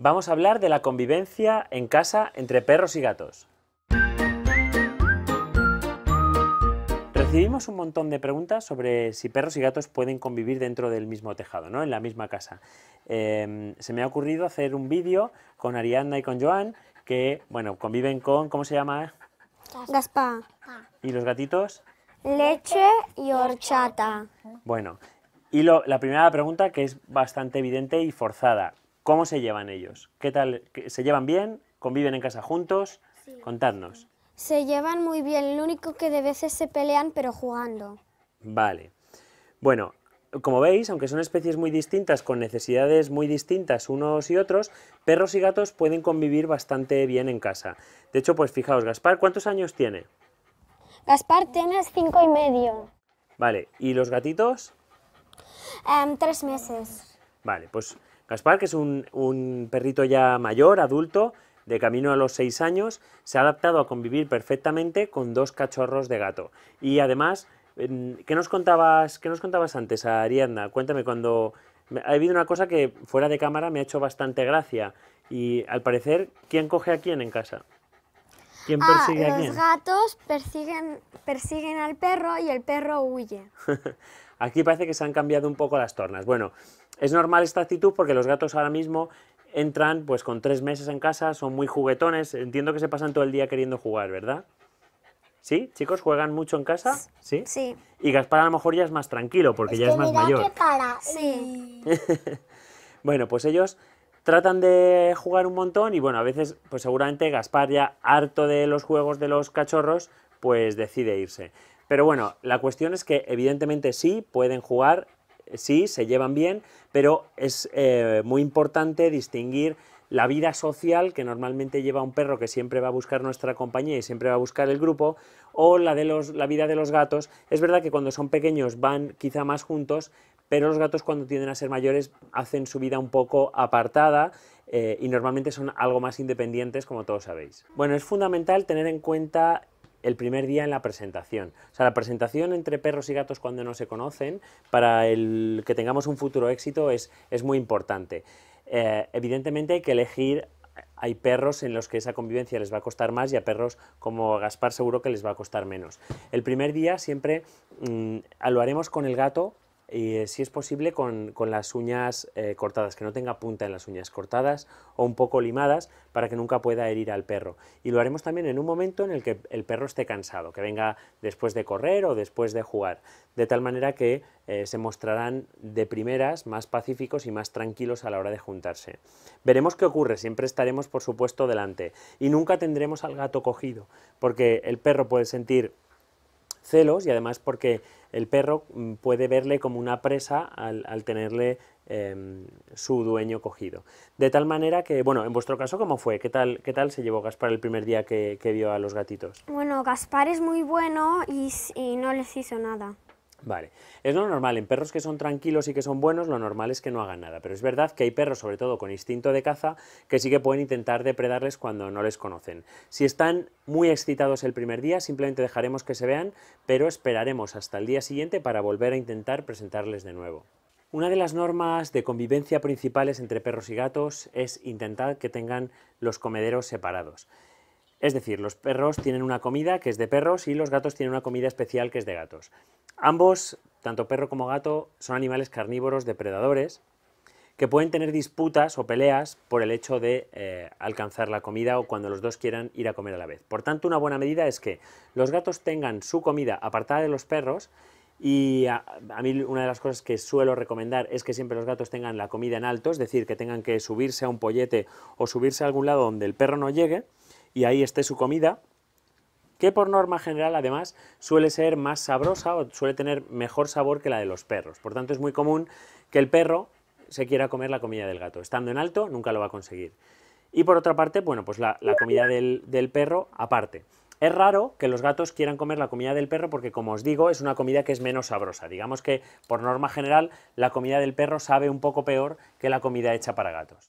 vamos a hablar de la convivencia en casa entre perros y gatos. Recibimos un montón de preguntas sobre si perros y gatos pueden convivir dentro del mismo tejado, ¿no? en la misma casa. Em, se me ha ocurrido hacer un vídeo con Ariadna y con Joan que, bueno, conviven con, ¿cómo se llama? Gaspa. ¿Y los gatitos? Leche y horchata. Bueno, y la primera pregunta que es bastante evidente y forzada. ¿Cómo se llevan ellos? ¿Qué tal? ¿Se llevan bien? ¿Conviven en casa juntos? Contadnos. Se llevan muy bien, lo único que de veces se pelean, pero jugando. Vale. Bueno, como veis, aunque son especies muy distintas, con necesidades muy distintas unos y otros, perros y gatos pueden convivir bastante bien en casa. De hecho, pues fijaos, Gaspar, ¿cuántos años tiene? Gaspar tiene cinco y medio. Vale, ¿y los gatitos? Em, tres meses. Vale, pues Gaspar, que es un, perrito ya mayor, adulto, de camino a los seis años, se ha adaptado a convivir perfectamente con dos cachorros de gato. Y además, em, ¿qué nos contabas, qué nos contabas antes, Ariadna? Cuéntame, cuando... Ha habido una cosa que fuera de cámara me ha hecho bastante gracia y al parecer, ¿quién coge a quién en casa? ah, Los gatos persiguen, persiguen al perro y el perro huye. Aquí parece que se han cambiado un poco las tornas. Bueno, es normal esta actitud porque los gatos ahora mismo entran pues con tres meses en casa, son muy juguetones, entiendo que se pasan todo el día queriendo jugar, ¿verdad? ¿Sí? ¿Chicos juegan mucho en casa? ¿Sí? Sí. Y Gaspar a lo mejor ya es más tranquilo porque ya es más mayor. Que para. Sí. bueno, pues ellos tratan de jugar un montón y bueno, a veces, pues seguramente Gaspar ya harto de los juegos de los cachorros, pues decide irse. Pero bueno, la cuestión es que evidentemente sí, pueden jugar, sí, se llevan bien, pero es eh, muy importante distinguir la vida social que normalmente lleva un perro que siempre va a buscar nuestra compañía y siempre va a buscar el grupo, o la, de la vida de los gatos. Es verdad que cuando son pequeños van quizá más juntos, pero los gatos cuando tienden a ser mayores hacen su vida un poco apartada eh, y normalmente son algo más independientes, como todos sabéis. Bueno, es fundamental tener en cuenta el primer día en la presentación. O sea, la presentación entre perros y gatos cuando no se conocen, para el que tengamos un futuro éxito, es, es muy importante. Eh, evidentemente hay que elegir hay perros en los que esa convivencia les va a costar más y a perros como Gaspar seguro que les va a costar menos. El primer día siempre mm, lo haremos con el gato y eh, si es posible con, las uñas eh, cortadas, que no tenga punta en las uñas cortadas o un poco limadas para que nunca pueda herir al perro. Y lo haremos también en un momento en el que el perro esté cansado, que venga después de correr o después de jugar, de tal manera que eh, se mostrarán de primeras más pacíficos y más tranquilos a la hora de juntarse. Veremos qué ocurre, siempre estaremos por supuesto delante y nunca tendremos al gato cogido, porque el perro puede sentir celos y además porque el perro mm, puede verle como una presa al, tenerle em, su dueño cogido. De tal manera que, bueno, en vuestro caso, ¿cómo fue? ¿Qué tal, qué tal se llevó Gaspar el primer día que, vio a los gatitos? Bueno, Gaspar es muy bueno y no les hizo nada. Vale, es lo normal, en perros que son tranquilos y que son buenos, lo normal es que no hagan nada, pero es verdad que hay perros, sobre todo con instinto de caza, que sí que pueden intentar depredarles cuando no les conocen. Si están muy excitados el primer día, simplemente dejaremos que se vean, pero esperaremos hasta el día siguiente para volver a intentar presentarles de nuevo. Una de las normas de convivencia principales entre perros y gatos es intentar que tengan los comederos separados. Es decir, los perros tienen una comida que es de perros y los gatos tienen una comida especial que es de gatos. Ambos, tanto perro como gato, son animales carnívoros depredadores que pueden tener disputas o peleas por el hecho de eh, alcanzar la comida o cuando los dos quieran ir a comer a la vez. Por tanto, una buena medida es que los gatos tengan su comida apartada de los perros y a, a, mí una de las cosas que suelo recomendar es que siempre los gatos tengan la comida en alto, es decir, que tengan que subirse a un pollete o subirse a algún lado donde el perro no llegue y ahí esté su comida, que por norma general además suele ser más sabrosa o suele tener mejor sabor que la de los perros. Por tanto, es muy común que el perro se quiera comer la comida del gato. Estando en alto, nunca lo va a conseguir. Y por otra parte, bueno, pues la, comida del perro aparte. Es raro que los gatos quieran comer la comida del perro porque, como os digo, es una comida que es menos sabrosa. Digamos que, por norma general, la comida del perro sabe un poco peor que la comida hecha para gatos.